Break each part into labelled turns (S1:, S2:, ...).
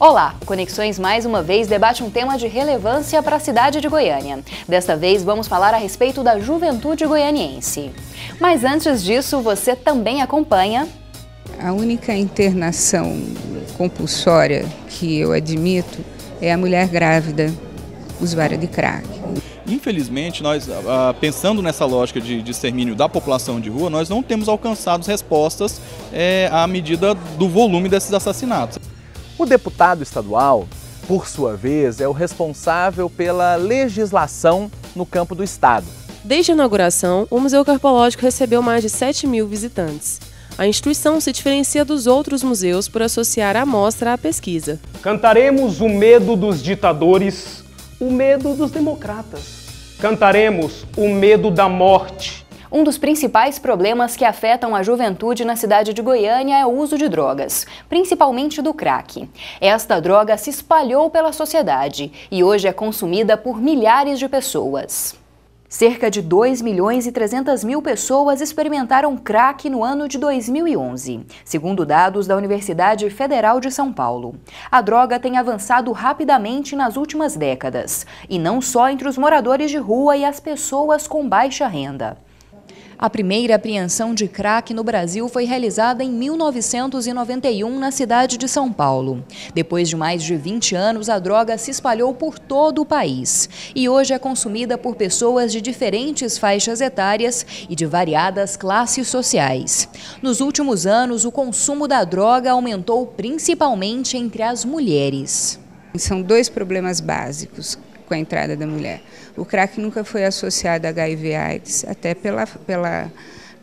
S1: Olá, Conexões mais uma vez debate um tema de relevância para a cidade de Goiânia. Desta vez vamos falar a respeito da juventude goianiense. Mas antes disso, você também acompanha.
S2: A única internação compulsória que eu admito é a mulher grávida, usuária de crack.
S3: Infelizmente, nós, ah, ah, pensando nessa lógica de, extermínio da população de rua, nós não temos alcançado respostas é, à medida do volume desses assassinatos. O deputado estadual, por sua vez, é o responsável pela legislação
S4: no campo do Estado. Desde a inauguração, o Museu Carpológico recebeu mais de 7 mil visitantes. A instituição se diferencia dos outros museus por associar a mostra à pesquisa.
S1: Cantaremos o medo dos ditadores, o medo dos democratas. Cantaremos o medo da morte, um dos principais problemas que afetam a juventude na cidade de Goiânia é o uso de drogas, principalmente do crack. Esta droga se espalhou pela sociedade e hoje é consumida por milhares de pessoas. Cerca de 2 milhões e 300 mil pessoas experimentaram crack no ano de 2011, segundo dados da Universidade Federal de São Paulo. A droga tem avançado rapidamente nas últimas décadas, e não só entre os moradores de rua e as pessoas com baixa renda. A primeira apreensão de crack no Brasil foi realizada em 1991 na cidade de São Paulo. Depois de mais de 20 anos, a droga se espalhou por todo o país e hoje é consumida por pessoas de diferentes faixas etárias e de variadas classes sociais. Nos últimos anos, o consumo da droga aumentou principalmente entre as mulheres. São dois problemas básicos com a entrada da mulher. O crack
S2: nunca foi associado a HIV/AIDS, até pela, pela,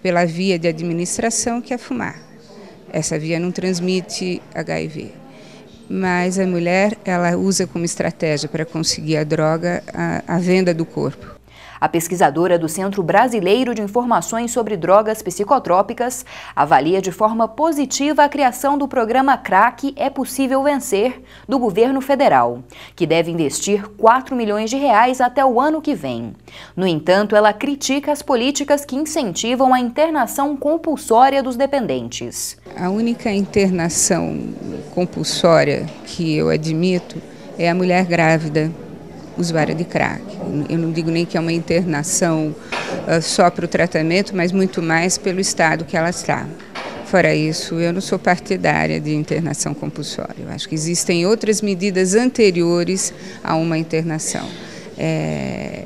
S2: pela via de administração que é fumar. Essa via não transmite HIV. Mas a mulher ela usa como estratégia para conseguir a droga a, a venda do corpo.
S1: A pesquisadora do Centro Brasileiro de Informações sobre Drogas Psicotrópicas avalia de forma positiva a criação do programa CRAC É Possível Vencer, do governo federal, que deve investir 4 milhões de reais até o ano que vem. No entanto, ela critica as políticas que incentivam a internação compulsória dos dependentes.
S2: A única internação compulsória que eu admito é a mulher grávida usuária de crack. Eu não digo nem que é uma internação uh, só para o tratamento, mas muito mais pelo estado que ela está. Fora isso, eu não sou partidária de internação compulsória. Eu acho que existem outras medidas anteriores a uma internação. É,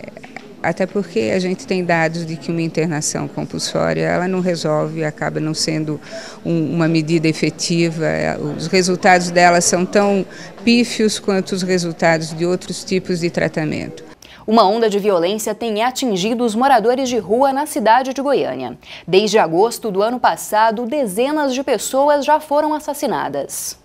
S2: até porque a gente tem dados de que uma internação compulsória ela não resolve, acaba não sendo um, uma medida efetiva. É, os resultados dela são tão pífios quanto os resultados de outros tipos de tratamento.
S1: Uma onda de violência tem atingido os moradores de rua na cidade de Goiânia. Desde agosto do ano passado, dezenas de pessoas já foram assassinadas.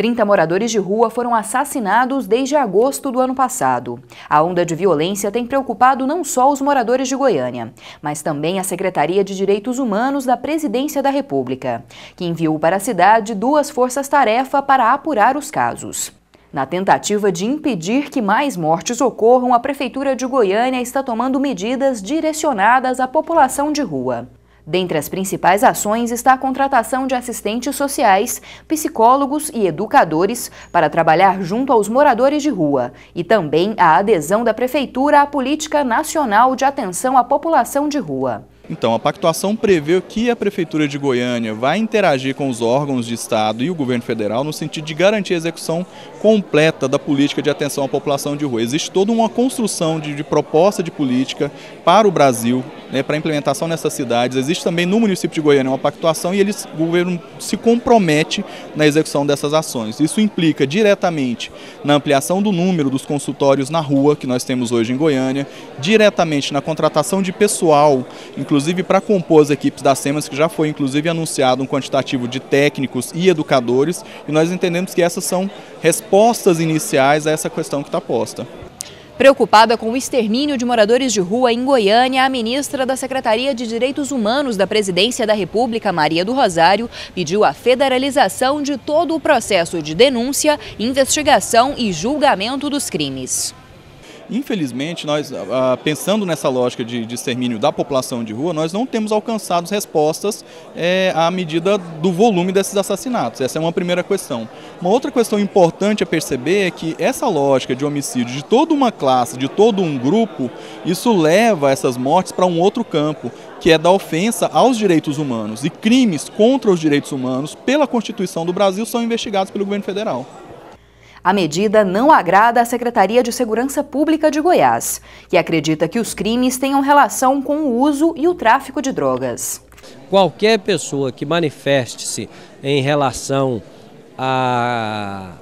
S1: 30 moradores de rua foram assassinados desde agosto do ano passado. A onda de violência tem preocupado não só os moradores de Goiânia, mas também a Secretaria de Direitos Humanos da Presidência da República, que enviou para a cidade duas forças-tarefa para apurar os casos. Na tentativa de impedir que mais mortes ocorram, a Prefeitura de Goiânia está tomando medidas direcionadas à população de rua. Dentre as principais ações está a contratação de assistentes sociais, psicólogos e educadores para trabalhar junto aos moradores de rua e também a adesão da Prefeitura à Política Nacional de Atenção à População de Rua.
S3: Então, a pactuação prevê que a Prefeitura de Goiânia vai interagir com os órgãos de Estado e o governo federal no sentido de garantir a execução completa da política de atenção à população de rua. Existe toda uma construção de, de proposta de política para o Brasil né, para implementação nessas cidades. Existe também no município de Goiânia uma pactuação e eles, o governo se compromete na execução dessas ações. Isso implica diretamente na ampliação do número dos consultórios na rua que nós temos hoje em Goiânia, diretamente na contratação de pessoal, inclusive para compor as equipes da SEMAS, que já foi inclusive anunciado um quantitativo de técnicos e educadores, e nós entendemos que essas são respostas iniciais a essa questão que está posta.
S1: Preocupada com o extermínio de moradores de rua em Goiânia, a ministra da Secretaria de Direitos Humanos da Presidência da República, Maria do Rosário, pediu a federalização de todo o processo de denúncia, investigação e julgamento dos crimes.
S3: Infelizmente, nós, ah, ah, pensando nessa lógica de, extermínio da população de rua, nós não temos alcançado respostas eh, à medida do volume desses assassinatos. Essa é uma primeira questão. Uma outra questão importante a perceber é que essa lógica de homicídio de toda uma classe, de todo um grupo, isso leva essas mortes para um outro campo, que é da ofensa aos direitos humanos. E crimes contra os direitos humanos, pela Constituição do Brasil, são investigados pelo governo federal.
S1: A medida não agrada à Secretaria de Segurança Pública de Goiás, que acredita que os crimes tenham relação com o uso e o tráfico de drogas. Qualquer pessoa que manifeste-se em relação à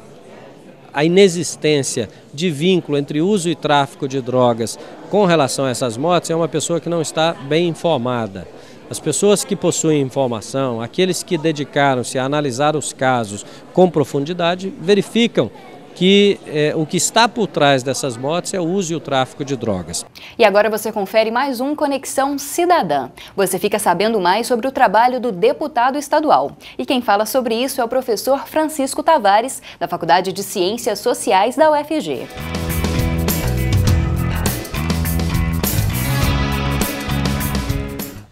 S1: a inexistência de vínculo entre uso e tráfico de drogas com relação a essas mortes é uma pessoa que não está bem informada. As pessoas que possuem informação, aqueles que dedicaram-se a analisar os casos com profundidade, verificam
S4: que eh, o que está por trás dessas mortes é o uso e o tráfico de drogas.
S1: E agora você confere mais um Conexão Cidadã. Você fica sabendo mais sobre o trabalho do deputado estadual. E quem fala sobre isso é o professor Francisco Tavares, da Faculdade de Ciências Sociais da UFG.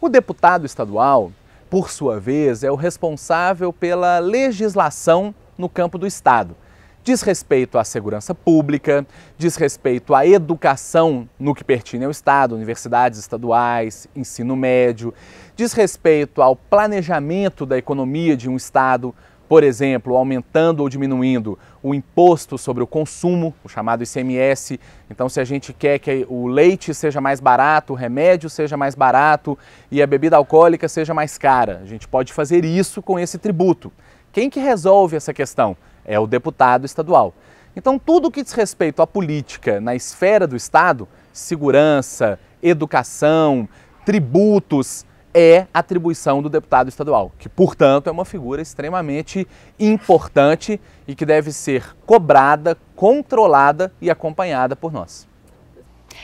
S4: O deputado estadual, por sua vez, é o responsável pela legislação no campo do Estado. Diz respeito à segurança pública, diz respeito à educação no que pertine ao Estado, universidades estaduais, ensino médio, diz respeito ao planejamento da economia de um Estado, por exemplo, aumentando ou diminuindo o imposto sobre o consumo, o chamado ICMS. Então, se a gente quer que o leite seja mais barato, o remédio seja mais barato e a bebida alcoólica seja mais cara, a gente pode fazer isso com esse tributo. Quem que resolve essa questão? É o deputado estadual. Então, tudo que diz respeito à política na esfera do Estado, segurança, educação, tributos, é atribuição do deputado estadual, que, portanto, é uma figura extremamente importante e que deve ser cobrada, controlada e acompanhada por nós.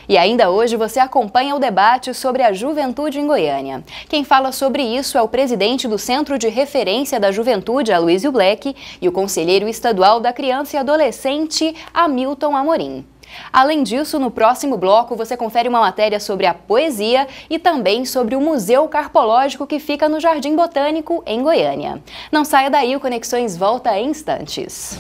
S1: E ainda hoje você acompanha o debate sobre a juventude em Goiânia. Quem fala sobre isso é o presidente do Centro de Referência da Juventude, Aloysio Black, e o conselheiro estadual da Criança e Adolescente, Hamilton Amorim. Além disso, no próximo bloco você confere uma matéria sobre a poesia e também sobre o Museu Carpológico que fica no Jardim Botânico, em Goiânia. Não saia daí, o Conexões volta em instantes.